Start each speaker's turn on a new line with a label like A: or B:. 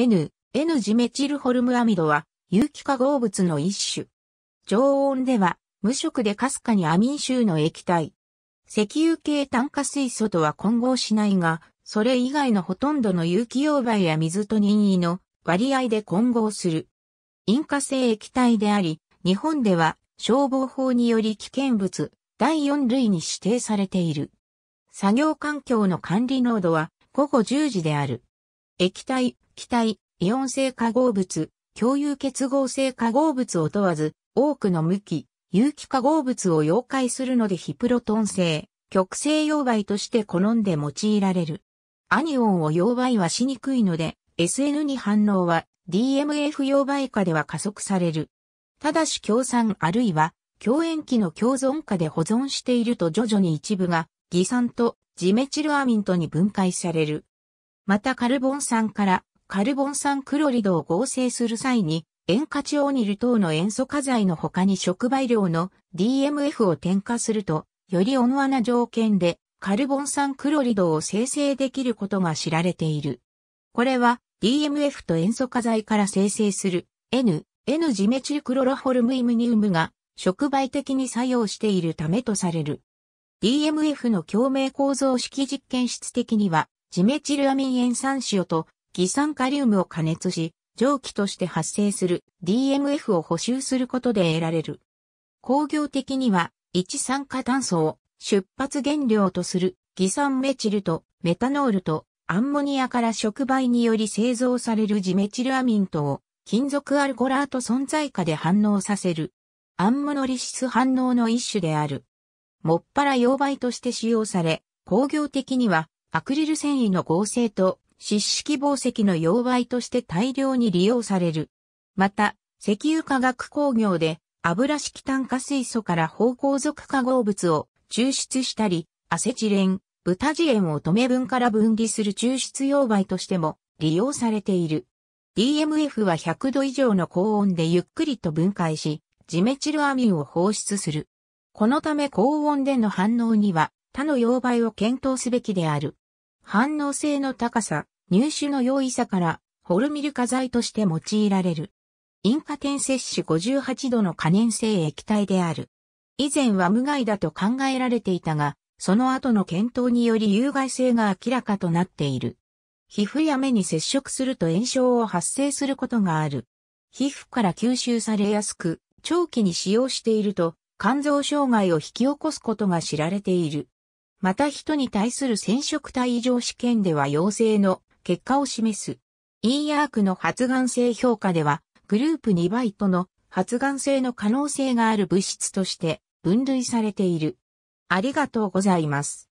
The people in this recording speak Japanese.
A: N、N- ジメチルホルムアミドは有機化合物の一種。常温では無色でかすかにアミン臭の液体。石油系炭化水素とは混合しないが、それ以外のほとんどの有機溶媒や水と任意の割合で混合する。引火性液体であり、日本では消防法により危険物第4類に指定されている。作業環境の管理濃度は午後10時である。液体、気体、イオン性化合物、共有結合性化合物を問わず、多くの無機、有機化合物を溶解するのでヒプロトン性、極性溶媒として好んで用いられる。アニオンを溶媒はしにくいので、SN2 反応は DMF 溶媒化では加速される。ただし強酸あるいは強塩基の共存化で保存していると徐々に一部が偽酸とジメチルアミントに分解される。またカルボン酸からカルボン酸クロリドを合成する際に、塩化チオニル等の塩素化剤の他に触媒量の DMF を添加すると、より温和な条件でカルボン酸クロリドを生成できることが知られている。これは DMF と塩素化剤から生成する N、N ジメチルクロロホルムイムニウムが触媒的に作用しているためとされる。DMF の共鳴構造式実験室的にはジメチルアミン塩酸塩と偽酸カリウムを加熱し、蒸気として発生する DMF を補修することで得られる。工業的には、一酸化炭素を出発原料とする偽酸メチルとメタノールとアンモニアから触媒により製造されるジメチルアミンとを金属アルコラート存在下で反応させる。アンモノリシス反応の一種である。もっぱら溶媒として使用され、工業的にはアクリル繊維の合成と湿式紡績の溶媒として大量に利用される。また、石油化学工業で油式炭化水素から芳香属化合物を抽出したり、アセチレン、ブタジエンを止め分から分離する抽出溶媒としても利用されている。DMF は100度以上の高温でゆっくりと分解し、ジメチルアミンを放出する。このため高温での反応には他の溶媒を検討すべきである。反応性の高さ、入手の容易さから、ホルミル化剤として用いられる。因果点摂取58度の可燃性液体である。以前は無害だと考えられていたが、その後の検討により有害性が明らかとなっている。皮膚や目に接触すると炎症を発生することがある。皮膚から吸収されやすく、長期に使用していると、肝臓障害を引き起こすことが知られている。また人に対する染色体異常試験では陽性の結果を示す。イーアークの発がん性評価では、グループ2倍との発がん性の可能性がある物質として分類されている。ありがとうございます。